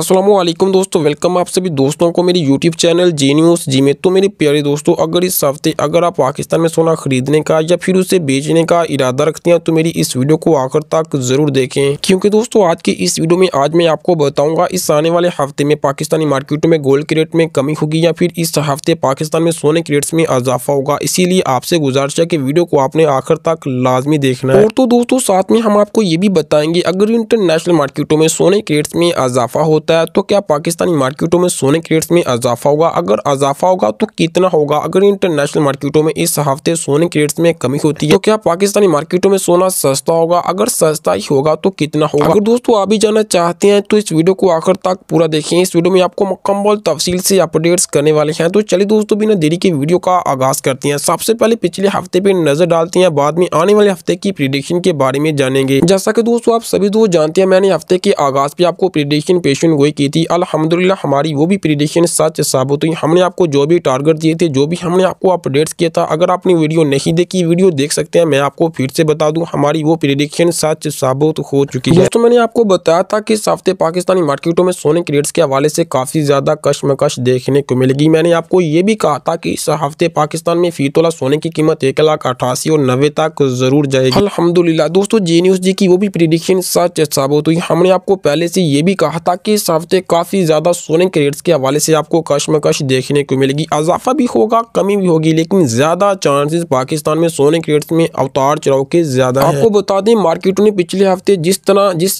असलम दोस्तों वेलकम आप सभी दोस्तों को मेरी यूट्यूब चैनल जी न्यूज़ जी में तो मेरे प्यारे दोस्तों अगर इस हफ्ते अगर आप पाकिस्तान में सोना खरीदने का या फिर उसे बेचने का इरादा रखते हैं तो मेरी इस वीडियो को आखिर तक ज़रूर देखें क्योंकि दोस्तों आज की इस वीडियो में आज मैं आपको बताऊंगा इस आने वाले हफ्ते में पाकिस्तानी मार्केट में गोल्ड के रेट में कमी होगी या फिर इस हफ्ते पाकिस्तान में सोने के रेट्स में इजाफा होगा इसीलिए आपसे गुजारिश है कि वीडियो को आपने आखिर तक लाजमी देखना है और तो दोस्तों साथ में हम आपको ये भी बताएंगे अगर इंटरनेशनल मार्केटों में सोने के रेट्स में इजाफा होता होता है तो क्या पाकिस्तानी मार्केटों में सोने के रेट्स में इजाफा होगा अगर इजाफा होगा तो कितना होगा अगर इंटरनेशनल मार्केटों में इस हफ्ते सोने के रेट्स में कमी होती है तो क्या पाकिस्तानी मार्केटों में सोना सस्ता होगा अगर सस्ता ही होगा तो कितना होगा अगर दोस्तों आप भी जाना चाहते हैं तो इस वीडियो को आखिर तक पूरा देखें इस वीडियो में आपको मुकम्मल तफसील से अपडेट्स करने वाले हैं तो चलिए दोस्तों बिना देरी के वीडियो का आगाज करते हैं सबसे पहले पिछले हफ्ते पे नजर डालते हैं बाद में आने वाले हफ्ते की प्रिडिक्शन के बारे में जानेंगे जैसा कि दोस्तों आप सभी दोस्त जानते हैं मैंने हफ्ते के आगाज पे आपको प्रिडिक्शन पेशन प्रिडिक्शन वही की थी अलहमदिल्ला हमारी वो भी प्रिडिक्शन सच साबित हुई हमने आपको जो भी टारगेट दिए थे जो भी हमने आपको अपडेट्स किया था अगर आपने वीडियो नहीं देखी वीडियो देख सकते हैं मैं आपको फिर से बता दूँ हमारी वो प्रिडिक्शन सच साबित हो चुकी है दोस्तों मैंने आपको बताया था कि इस हफ्ते पाकिस्तानी मार्केटों में सोने के रेट्स के हवाले से काफ़ी ज़्यादा कशमकश देखने को मिलेगी मैंने आपको ये भी कहा था कि इस हफ्ते पाकिस्तान में फी तोला सोने की कीमत एक लाख अठासी और नब्बे तक जरूर जाएगी अलहमदुल्ला दोस्तों जे न्यूज़ जी की वो भी प्रिडिक्शन सच साबित हुई हमने आपको पहले से ये भी कहा था कि इस हफ्ते तो काफ़ी ज़्यादा सोने के रेट्स के हवाले से आपको कशमकश देखने को मिलेगी अजाफा भी होगा कमी भी होगी लेकिन ज़्यादा चांसेस पाकिस्तान में सोने के रेट्स में अवतार चढ़ाव के ज़्यादा आपको बता दें मार्केटों ने पिछले हफ्ते जिस तरह जिस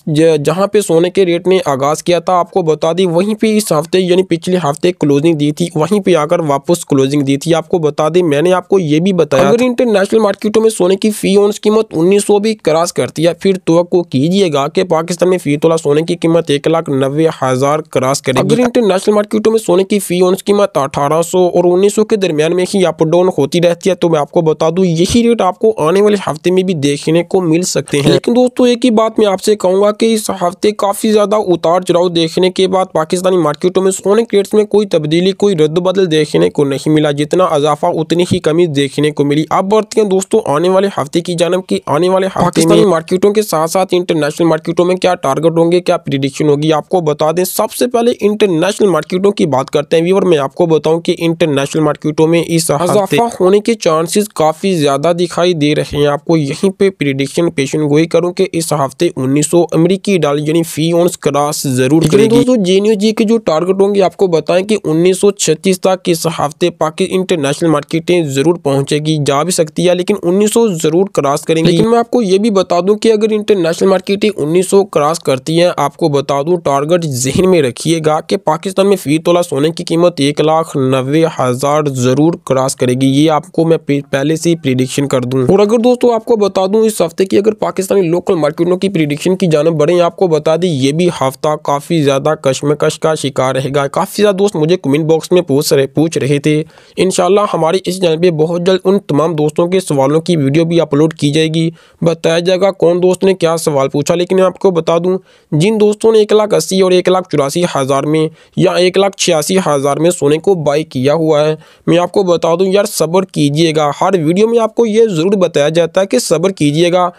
जहाँ पे सोने के रेट ने आगाज़ किया था आपको बता दें वहीं पर इस हफ्ते यानी पिछले हफ्ते क्लोजिंग दी थी वहीं पर आकर वापस क्लोजिंग दी थी आपको बता दें मैंने आपको ये भी बताया अगर इंटरनेशनल मार्केटों में सोने की फी ऑन कीमत उन्नीस भी क्रॉस करती है फिर तो कीजिएगा कि पाकिस्तान में फी तोला सोने की कीमत एक लाख नब्बे हज़ार क्रॉस करेगी अगर इंटरनेशनल मार्केटों में सोने की फी ऑन कीमत अठारह सौ और उन्नीस सौ के दरमियान में ही अप डाउन होती रहती है तो मैं आपको बता दू यही रेट आपको आने वाले हफ्ते में भी देखने को मिल सकते हैं लेकिन दोस्तों एक ही बात मैं आपसे कहूंगा की इस हफ्ते काफ़ी ज़्यादा उतार चढ़ाव देखने के बाद पाकिस्तानी मार्केटों में सोने के रेट्स में कोई तब्दीली कोई रद्द बदल देखने को नहीं मिला जितना अजाफा उतनी ही कमी देखने को मिली अब बढ़ते हैं दोस्तों आने वाले हफ्ते की जानब की आने वाले हफ्ते में मार्केटों के साथ साथ इंटरनेशनल मार्केटों में क्या टारगेट होंगे क्या प्रिडिक्शन होगी आपको बता बता दें सबसे पहले इंटरनेशनल मार्केटों की बात करते हैं व्यूवर मैं आपको बताऊं कि इंटरनेशनल मार्केटों में इस इजाफा होने के चांसेस काफ़ी ज़्यादा दिखाई दे रहे हैं आपको यहीं पे प्रिडिक्शन पेशन गोई करूं कि इस हफ्ते 1900 अमेरिकी डॉलर यानी फी ऑन क्रॉस जरूर करेगी दोस्तों जेनियो जी के जो टारगेट होंगे आपको बताएं कि 1936 तक इस हफ्ते पाकिस्तान इंटरनेशनल मार्केटें जरूर पहुंचेगी जा भी सकती है लेकिन 1900 जरूर क्रॉस करेंगे लेकिन मैं आपको ये भी बता दूं कि अगर इंटरनेशनल मार्केटें 1900 क्रॉस करती हैं आपको बता दूं टारगेट चीज़ जहन में रखिएगा कि पाकिस्तान में फ़ी तोला सोने की कीमत एक लाख नबे हज़ार ज़रूर क्रॉस करेगी ये आपको मैं पहले से ही प्रिडिक्शन कर दूँ और अगर दोस्तों आपको बता दूँ इस हफ्ते की अगर पाकिस्तानी लोकल मार्केटों की प्रिडिक्शन की जानब बढ़े आपको बता दी ये भी हफ्ता काफ़ी ज़्यादा कश्मकश का शिकार रहेगा काफ़ी ज़्यादा दोस्त मुझे कमेंट बॉक्स में पूछ रहे पूछ रहे थे इन हमारे इस जानब बहुत जल्द उन तमाम दोस्तों के सवालों की वीडियो भी अपलोड की जाएगी बताया जाएगा कौन दोस्त ने क्या सवाल पूछा लेकिन मैं आपको बता दूँ जिन दोस्तों ने एक लाख अस्सी और एक लाख चौरासी हज़ार में या एक लाख छियासी हज़ार में सोने को बाई किया हुआ है मैं आपको बता दूं यार सब्र कीजिएगा हर वीडियो में आपको ये ज़रूर बताया जाता है कि सब्र कीजिएगा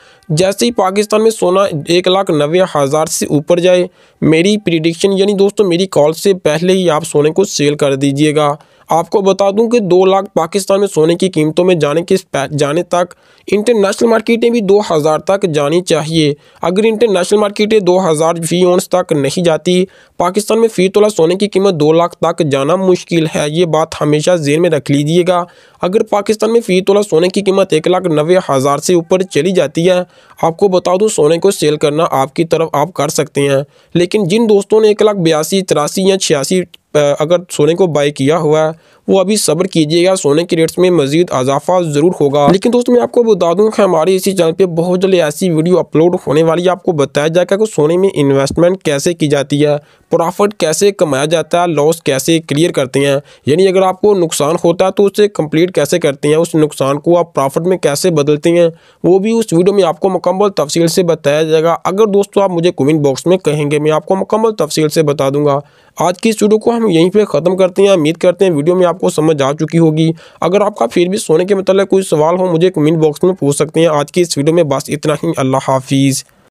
जैसे ही पाकिस्तान में सोना एक लाख नबे हज़ार से ऊपर जाए मेरी प्रिडिक्शन यानी दोस्तों मेरी कॉल से पहले ही आप सोने को सेल कर दीजिएगा आपको बता दूं कि दो लाख पाकिस्तान में सोने की कीमतों में जाने के जाने तक इंटरनेशनल मार्केटें भी दो हज़ार तक जानी चाहिए अगर इंटरनेशनल मार्केटें दो हज़ार फी ओन्स तक नहीं जाती पाकिस्तान में फ़ी तोला सोने की कीमत दो लाख तक जाना मुश्किल है ये बात हमेशा जेन में रख लीजिएगा अगर पाकिस्तान में फ़ी तोला सोने की कीमत एक लाख नबे हज़ार से ऊपर चली जाती है आपको बता दूँ सोने को सेल करना आपकी तरफ आप कर सकते हैं लेकिन जिन दोस्तों ने एक लाख बयासी तिरासी या छियासी अगर सोने को बाई किया हुआ है वो अभी सब्र कीजिएगा सोने के रेट्स में मजीद अजाफा जरूर होगा लेकिन दोस्तों मैं आपको बता दूँ कि हमारे इसी चैनल पर बहुत जल्द ऐसी वीडियो अपलोड होने वाली है आपको बताया जाएगा कि सोने में इन्वेस्टमेंट कैसे की जाती है प्रॉफिट कैसे कमाया जाता है लॉस कैसे क्लियर करते हैं यानी अगर आपको नुकसान होता है तो उसे कंप्लीट कैसे करते हैं उस नुकसान को आप प्रॉफिट में कैसे बदलते हैं वो भी उस वीडियो में आपको मुकम्मल तफसील से बताया जाएगा अगर दोस्तों आप मुझे कमेंट बॉक्स में कहेंगे मैं आपको मुकम्मल तफसील से बता दूंगा आज की इस वीडियो को हम यहीं पर ख़त्म करते हैं उम्मीद करते हैं वीडियो में आपको आपको समझ आ चुकी होगी अगर आपका फिर भी सोने के मतलब कोई सवाल हो मुझे कमेंट बॉक्स में पूछ सकते हैं आज की इस वीडियो में बस इतना ही अल्लाह हाफिज़